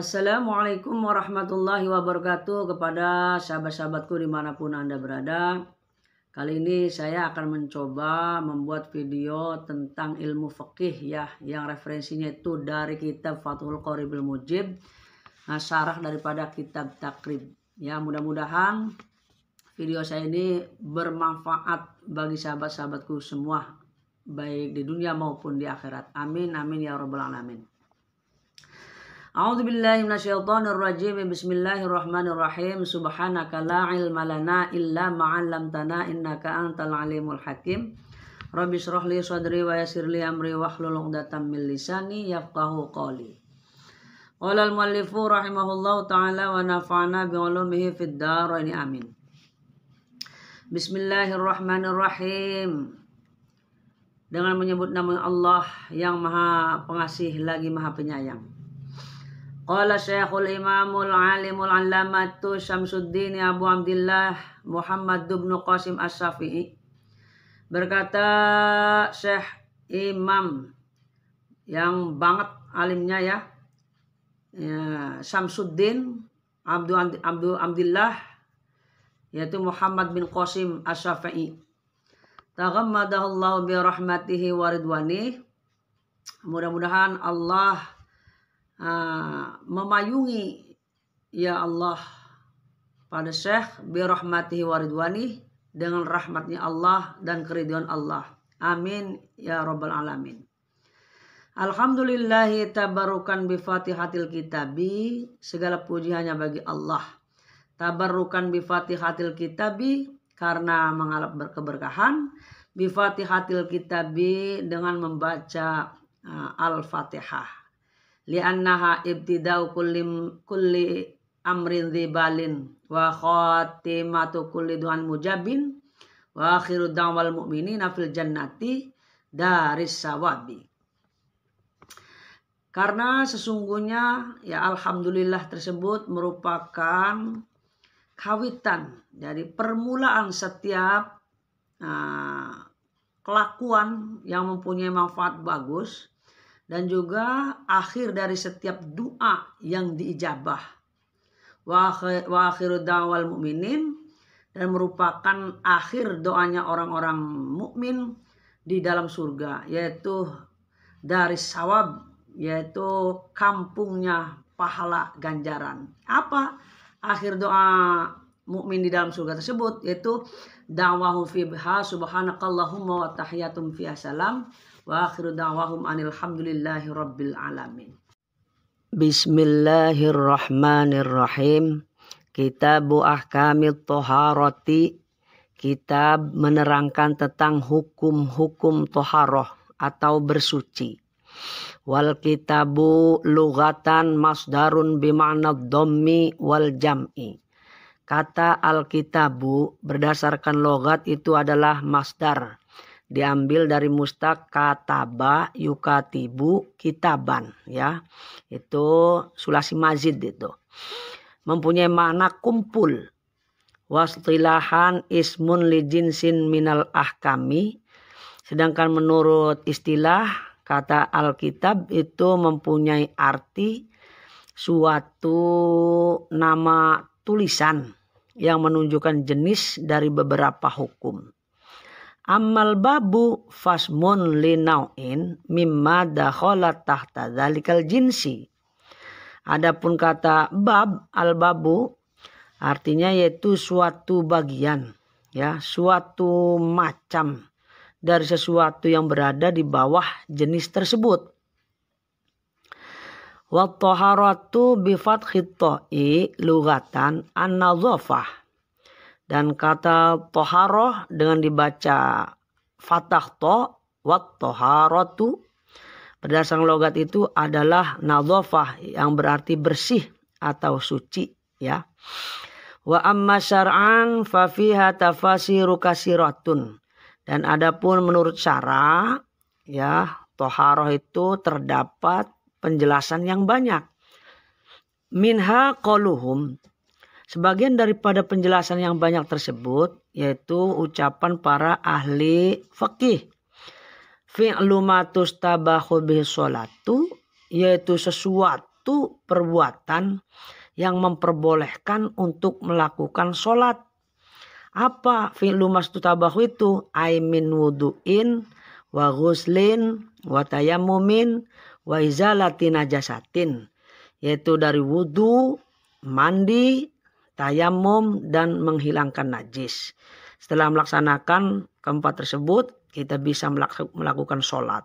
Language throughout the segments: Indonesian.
Assalamualaikum warahmatullahi wabarakatuh kepada sahabat-sahabatku dimanapun Anda berada. Kali ini saya akan mencoba membuat video tentang ilmu fikih ya, yang referensinya itu dari kitab Fathul Qoribil Mujib, nah, syarah daripada kitab Takrib. Ya, mudah-mudahan video saya ini bermanfaat bagi sahabat-sahabatku semua, baik di dunia maupun di akhirat. Amin, amin ya robbal alamin. A'udzu billahi minasyaitonir rajim. Bismillahirrahmanirrahim. Subhanaka la ilma lana illa ma 'allamtana innaka antal alimul hakim. Rabbi shrah li sadri wa yassir li amri wahlul 'uqdatam min lisani yafqahu qawli. Qala al-muallifu rahimahullahu taala wa nafa'ana bi 'ulumihi fid dharain amin. Bismillahirrahmanirrahim dengan menyebut nama Allah yang Maha Pengasih lagi Maha Penyayang. Qala Syekhul Imamul Alimul Allamatu Syamsuddin Abu Abdullah Muhammad bin Qasim asy syafii berkata Syekh Imam yang banget alimnya ya, ya Syamsuddin Abdul Abdul Abdullah yaitu Muhammad bin Qasim asy syafii Taghammadahullahu bi rahmatihi wa ridwani. Mudah-mudahan Allah uh, memayungi ya Allah pada Syekh birahmatihi waridwani dengan rahmatnya Allah dan keriduan Allah. Amin ya rabbal alamin. Alhamdulillahi tabarukan fatihatil kitabi segala puji hanya bagi Allah. Tabarukan fatihatil kitabi karena mengalap berkeberkahan keberkahan fatihatil kitabi dengan membaca uh, Al-Fatihah li'annaha ibtidau kulli kulli amrin dhibalin wa khatimatu kulli du'an mujabin wa akhiru da'wal mu'minina fil jannati daris sawabi karena sesungguhnya ya alhamdulillah tersebut merupakan kawitan dari permulaan setiap uh, kelakuan yang mempunyai manfaat bagus dan juga akhir dari setiap doa yang diijabah. Wa akhiru da'wal mu'minin dan merupakan akhir doanya orang-orang mukmin di dalam surga yaitu dari sawab yaitu kampungnya pahala ganjaran. Apa akhir doa mukmin di dalam surga tersebut yaitu da'wahu fiha subhanakallahumma wa tahiyatum fiha salam Wa akhiru da'wahum anilhamdulillahi rabbil alamin. Bismillahirrahmanirrahim. Kitabu ahkamil toharoti. Kitab menerangkan tentang hukum-hukum toharoh atau bersuci. Wal kitabu lugatan masdarun bima'na dommi wal jam'i. Kata al-kitabu berdasarkan logat itu adalah masdar diambil dari mustaq kataba yukatibu kitaban ya itu sulasi mazid itu mempunyai makna kumpul wastilahan ismun lijin sin minal ahkami sedangkan menurut istilah kata alkitab itu mempunyai arti suatu nama tulisan yang menunjukkan jenis dari beberapa hukum Amal babu fasmun linau'in mimma dahola tahta zalikal jinsi. Adapun kata bab al-babu artinya yaitu suatu bagian ya, suatu macam dari sesuatu yang berada di bawah jenis tersebut. Wa taharatu bi ta'i lugatan an-nadhafah dan kata toharoh dengan dibaca fatah to wat toharotu berdasarkan logat itu adalah nadhofah yang berarti bersih atau suci ya. Wa amma syar'an fa fiha tafasiru kasiratun. Dan adapun menurut syara ya toharoh itu terdapat penjelasan yang banyak. Minha qaluhum Sebagian daripada penjelasan yang banyak tersebut yaitu ucapan para ahli fakih. Fi'lu matustabahu bihi sholatu yaitu sesuatu perbuatan yang memperbolehkan untuk melakukan sholat. Apa fi'lu tabahu itu? Aimin wudu'in wa ghuslin wa tayamumin wa izalatin najasatin. Yaitu dari wudu, mandi, tayamum, dan menghilangkan najis. Setelah melaksanakan keempat tersebut, kita bisa melakukan sholat.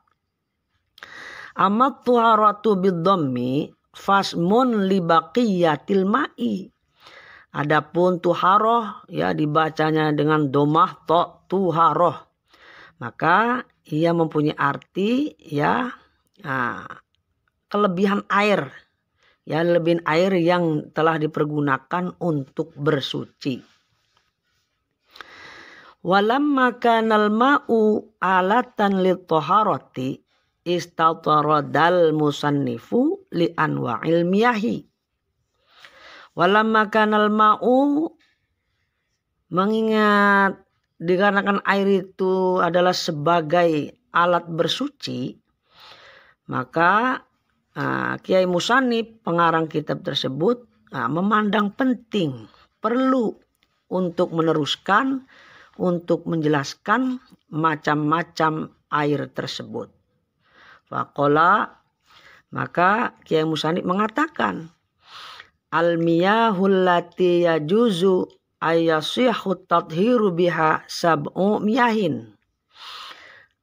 Amat tuharatu bidhommi fasmun libaqiyatil ma'i. Adapun tuharoh ya dibacanya dengan domah to tuharoh. Maka ia mempunyai arti ya nah, kelebihan air ya lebih air yang telah dipergunakan untuk bersuci. Walam maka nalmau alatan litoharoti istataradal musannifu li anwa ilmiyahi. Walam maka nalmau mengingat dikarenakan air itu adalah sebagai alat bersuci, maka Nah, Kiai Musani pengarang kitab tersebut nah, memandang penting perlu untuk meneruskan untuk menjelaskan macam-macam air tersebut. Fakola maka Kiai Musani mengatakan Almiyahul lati yajuzu ayasihu biha sab'u miyahin.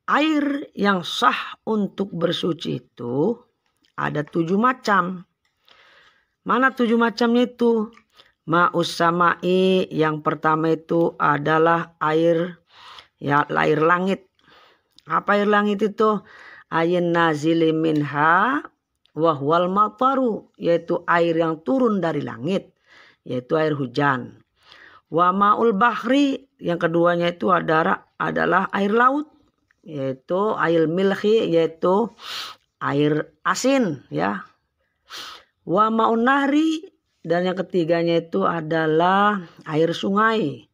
Air yang sah untuk bersuci itu ada tujuh macam. Mana tujuh macamnya itu? Ma'us samai yang pertama itu adalah air ya air langit. Apa air langit itu? Ayin nazili minha wahwal mataru yaitu air yang turun dari langit yaitu air hujan. Wa ma'ul bahri yang keduanya itu adalah adalah air laut yaitu air milhi yaitu air asin ya. Wa maun dan yang ketiganya itu adalah air sungai.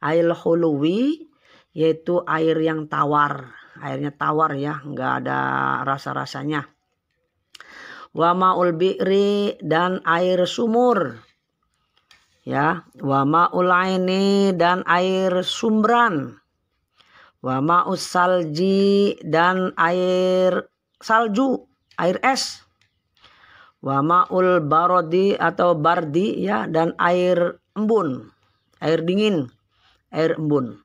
Air holowi yaitu air yang tawar. Airnya tawar ya, nggak ada rasa-rasanya. Wa maul bi'ri dan air sumur. Ya, wa maul aini dan air sumbran Wa ma'us salji dan air salju, air es. Wa ma'ul barodi atau bardi ya dan air embun, air dingin, air embun.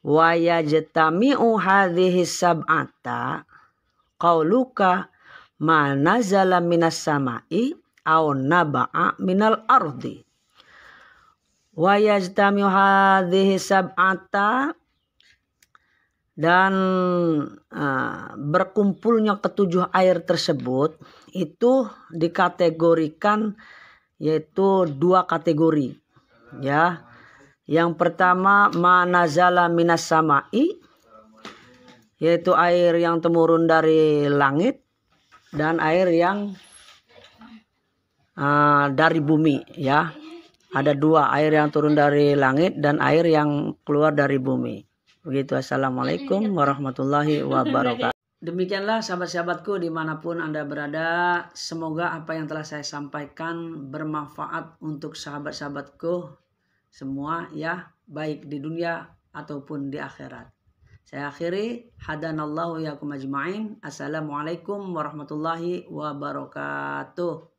Wa yajtami'u hadhihi sab'ata qauluka ma nazala minas sama'i au naba'a minal ardi. Wa yajtami'u hadhihi sab'ata dan uh, berkumpulnya ketujuh air tersebut itu dikategorikan yaitu dua kategori ya yang pertama manazala minas samai yaitu air yang temurun dari langit dan air yang uh, dari bumi ya ada dua air yang turun dari langit dan air yang keluar dari bumi Begitu assalamualaikum warahmatullahi wabarakatuh. Demikianlah sahabat-sahabatku dimanapun Anda berada. Semoga apa yang telah saya sampaikan bermanfaat untuk sahabat-sahabatku semua ya. Baik di dunia ataupun di akhirat. Saya akhiri. Hadanallahu yakum ajma'in. Assalamualaikum warahmatullahi wabarakatuh.